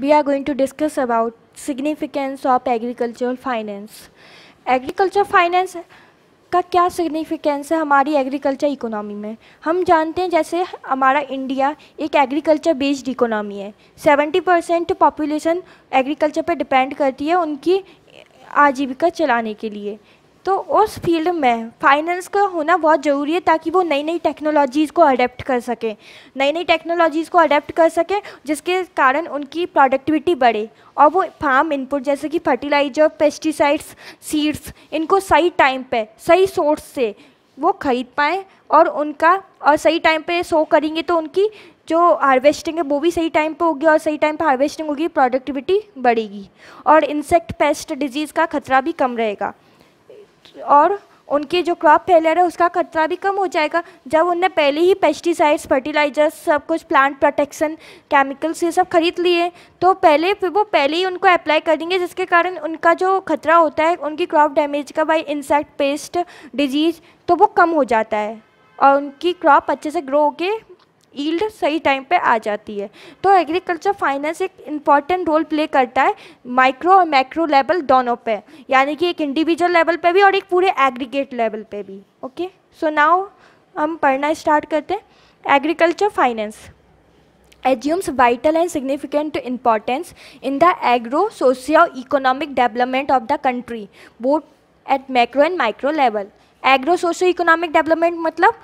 we are going to discuss about significance of agricultural finance agriculture finance का क्या significance है हमारी agriculture economy में हम जानते हैं जैसे हमारा इंडिया एक एग्रीकल्चर बेस्ड इकोनॉमी है 70 परसेंट पॉपुलेशन एग्रीकल्चर पर डिपेंड करती है उनकी आजीविका चलाने के लिए तो उस फील्ड में फाइनेंस का होना बहुत ज़रूरी है ताकि वो नई नई टेक्नोलॉजीज़ को अडेप्ट कर सकें नई नई टेक्नोलॉजीज़ को अडेप्ट कर सकें जिसके कारण उनकी प्रोडक्टिविटी बढ़े और वो फार्म इनपुट जैसे कि फर्टिलाइजर पेस्टिसाइड्स सीड्स इनको सही टाइम पे सही सोर्स से वो खरीद पाएँ और उनका और सही टाइम पे सो करेंगे तो उनकी जो हार्वेस्टिंग है वो भी सही टाइम पे होगी और सही टाइम पे हार्वेस्टिंग होगी प्रोडक्टिविटी बढ़ेगी और इंसेक्ट पेस्ट डिजीज़ का खतरा भी कम रहेगा और उनकी जो क्रॉप फेलियर है उसका खतरा भी कम हो जाएगा जब उनने पहले ही पेस्टिसाइड्स फर्टिलाइजर्स सब कुछ प्लांट प्रोटेक्शन केमिकल्स ये सब खरीद लिए तो पहले फिर वो पहले ही उनको अप्लाई करेंगे जिसके कारण उनका जो खतरा होता है उनकी क्रॉप डैमेज का बाई इंसेक्ट पेस्ट डिजीज़ तो वो कम हो जाता है और उनकी क्रॉप अच्छे से ग्रो होके ईल्ड सही टाइम पे आ जाती है तो एग्रीकल्चर फाइनेंस एक इम्पॉर्टेंट रोल प्ले करता है माइक्रो और मैक्रो लेवल दोनों पे यानी कि एक इंडिविजुअल लेवल पे भी और एक पूरे एग्रीगेट लेवल पे भी ओके सो नाउ हम पढ़ना स्टार्ट करते हैं agriculture finance assumes vital and significant importance in the agro socio economic development of the country both at macro and micro level agro socio economic development मतलब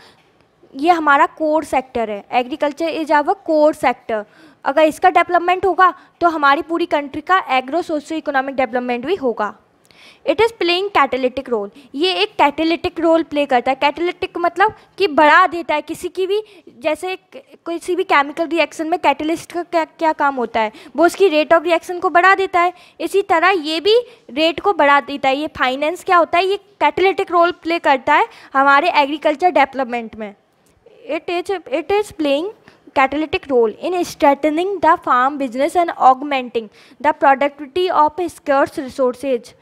ये हमारा core sector है agriculture is our core sector अगर इसका development होगा तो हमारी पूरी कंट्री का एग्रो सोशो इकोनॉमिक डेवलपमेंट भी होगा it is playing catalytic role ये एक कैटेलिटिक रोल प्ले करता है कैटेलिटिक मतलब कि बढ़ा देता है किसी की भी जैसे किसी भी केमिकल रिएक्शन में कैटलिस्ट का क्या क्या काम होता है वो उसकी रेट ऑफ रिएक्शन को बढ़ा देता है इसी तरह ये भी रेट को बढ़ा देता है ये फाइनेंस क्या होता है ये कैटेलिटिक रोल प्ले करता है हमारे एग्रीकल्चर डेवलपमेंट में it is it is playing catalytic role in strengthening the farm business and augmenting the productivity of scarce resources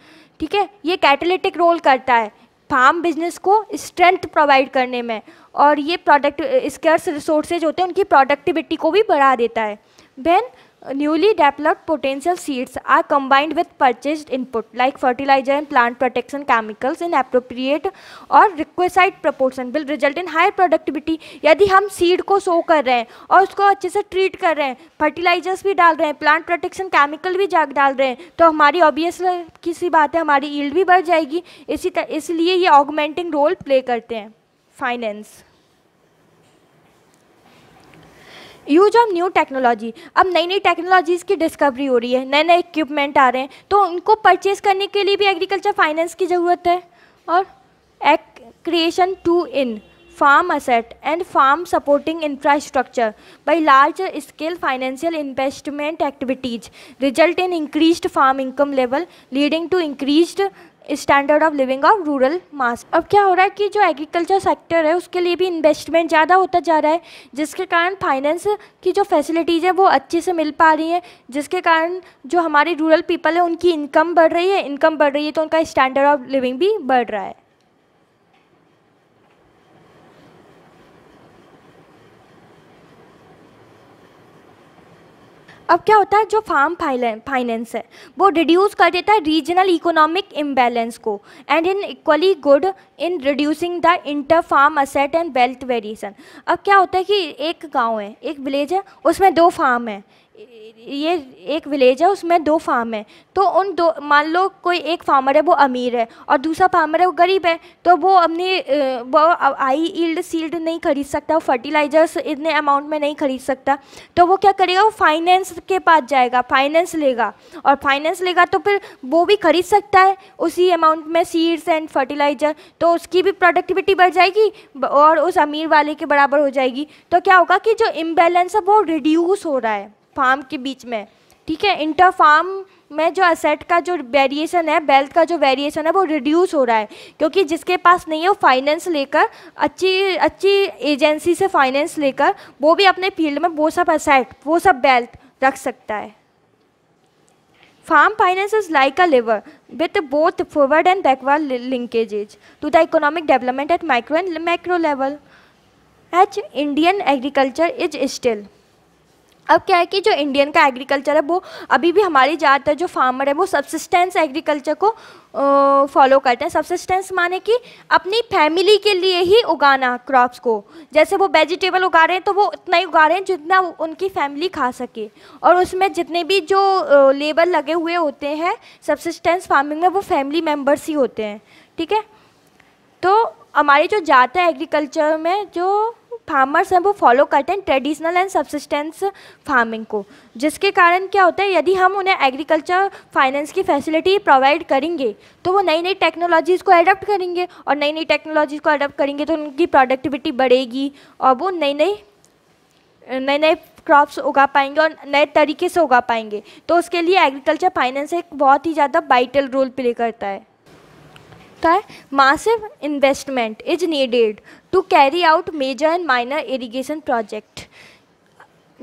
ठीक है ये कैटलिटिक रोल करता है फार्म बिजनेस को स्ट्रेंथ प्रोवाइड करने में और ये प्रोडक्ट स्कर्स रिसोर्सेज होते हैं उनकी प्रोडक्टिविटी को भी बढ़ा देता है then newly developed potential seeds are combined with purchased input like fertilizer and plant protection chemicals in appropriate or requisite proportion will result in higher productivity yadi hum seed ko sow kar rahe hain aur usko acche se treat kar rahe hain fertilizers bhi dal rahe hain plant protection chemical bhi jag dal rahe hain to hamari obvious kisi baat hai hamari yield bhi badh jayegi isi isliye ye augmenting role play karte hain finance use of new technology अब नई नई technologies की discovery हो रही है नए नए equipment आ रहे हैं तो उनको परचेज करने के लिए भी एग्रीकल्चर फाइनेंस की ज़रूरत है और एक creation to in farm asset and farm supporting infrastructure by large scale financial investment activities result in increase farm income level leading to increase standard of living of rural mass अब क्या हो रहा है कि जो एग्रीकल्चर सेक्टर है उसके लिए भी इन्वेस्टमेंट ज़्यादा होता जा रहा है जिसके कारण फाइनेंस की जो फैसिलिटीज़ है वो अच्छे से मिल पा रही हैं जिसके कारण जो हमारे रूरल पीपल है उनकी इनकम बढ़ रही है इनकम बढ़ रही है तो उनका स्टैंडर्ड ऑफ लिविंग भी बढ़ रहा है अब क्या होता है जो फार्म फाइनेंस है वो रिड्यूस कर देता है रीजनल इकोनॉमिक इम्बेलेंस को and in equally good in reducing the inter farm asset and wealth variation अब क्या होता है कि एक गांव है एक विलेज है उसमें दो फार्म है ये एक विलेज है उसमें दो फार्म है तो उन दो मान लो कोई एक फार्मर है वो अमीर है और दूसरा फार्मर है वो गरीब है तो वो अपनी वो आई ईल्ड सील्ड नहीं खरीद सकता वो फर्टिलाइजर्स इतने अमाउंट में नहीं खरीद सकता तो वो क्या करेगा वो फाइनेंस के पास जाएगा फाइनेंस लेगा और फाइनेंस लेगा तो फिर वो भी खरीद सकता है उसी अमाउंट में सीड्स एंड फर्टिलाइजर तो उसकी भी प्रोडक्टिविटी बढ़ जाएगी और उस अमीर वाले के बराबर हो जाएगी तो क्या होगा कि जो इम्बेलेंस है वो रिड्यूस हो रहा है फार्म के बीच में ठीक है इंटर फार्म में जो असेट का जो वेरिएशन है वेल्थ का जो वेरिएशन है वो रिड्यूस हो रहा है क्योंकि जिसके पास नहीं है वो फाइनेंस लेकर अच्छी अच्छी एजेंसी से फाइनेंस लेकर वो भी अपने फील्ड में वो सब असेट वो सब वेल्थ रख सकता है farm finance is like a lever with both forward and backward linkage to the economic development at micro and micro level H Indian agriculture is still अब क्या है कि जो इंडियन का एग्रीकल्चर है वो अभी भी हमारी ज़्यादातर जो फार्मर है वो सब्सिस्टेंस एग्रीकल्चर को फॉलो करते हैं सब्सिस्टेंस माने कि अपनी फैमिली के लिए ही उगाना क्रॉप्स को जैसे वो वेजिटेबल उगा रहे हैं तो वो उतना ही उगा रहे हैं जितना उनकी फैमिली खा सके और उसमें जितने भी जो लेबर लगे हुए होते हैं सब्सिस्टेंस फार्मिंग में वो फैमिली मेम्बर्स ही होते हैं ठीक है तो हमारे जो जाता है एग्रीकल्चर में जो फार्मर्स हैं वो फॉलो करते हैं ट्रेडिशनल एंड सब्सिस्टेंस फार्मिंग को जिसके कारण क्या होता है यदि हम उन्हें एग्रीकल्चर फाइनेंस की फैसिलिटी प्रोवाइड करेंगे तो वो नई नई टेक्नोलॉजीज़ को अडोप्ट करेंगे और नई नई टेक्नोलॉजीज़ को अडोप्ट करेंगे तो उनकी प्रोडक्टिविटी बढ़ेगी और वो नई नई नए नए क्रॉप्स उगा पाएंगे और नए तरीके से उगा पाएंगे तो उसके लिए एग्रीकल्चर फाइनेंस एक बहुत ही ज़्यादा वाइटल रोल प्ले करता है तो है massive investment is needed to carry out major and minor irrigation project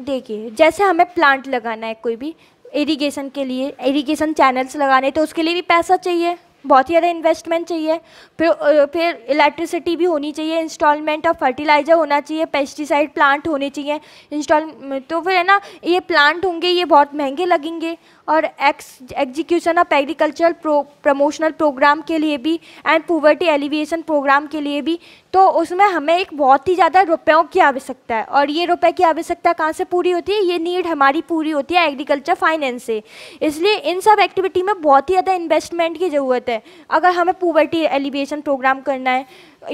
देखिए जैसे हमें प्लांट लगाना है कोई भी इरीगेशन के लिए इरीगेशन चैनल्स लगाने तो उसके लिए भी पैसा चाहिए बहुत ही ज़्यादा इन्वेस्टमेंट चाहिए फिर फिर इलेक्ट्रिसिटी भी होनी चाहिए इंस्टॉलमेंट ऑफ फर्टिलाइज़र होना चाहिए पेस्टिसाइड प्लांट होने चाहिए इंस्टॉल तो फिर है ना ये प्लांट होंगे ये बहुत महंगे लगेंगे और ex execution of agricultural pro, promotional programme के लिए भी एंड पुवर्टी एलिविएशन प्रोग्राम के लिए भी तो उसमें हमें एक बहुत ही ज़्यादा रुपयों की आवश्यकता है और ये रुपए की आवश्यकता कहाँ से पूरी होती है ये नीड हमारी पूरी होती है एग्रीकल्चर फाइनेंस से इसलिए इन सब एक्टिविटी में बहुत ही ज़्यादा इन्वेस्टमेंट की ज़रूरत है अगर हमें पुवर्टी एलिविएशन प्रोग्राम करना है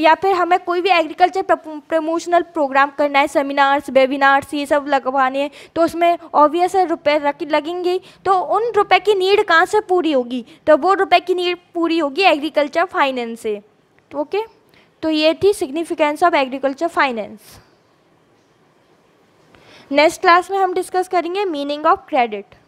या फिर हमें कोई भी एग्रीकल्चर प्रमोशनल प्रोग्राम करना है सेमिनार्स वेबिनार्स ये सब लगवाने हैं तो उसमें ऑब्वियस रुपए लगेंगे तो उन रुपए की नीड कहाँ से पूरी होगी तो वो रुपए की नीड पूरी होगी एग्रीकल्चर फाइनेंस से तो ओके तो ये थी significance of agriculture finance next class में हम डिस्कस करेंगे मीनिंग ऑफ क्रेडिट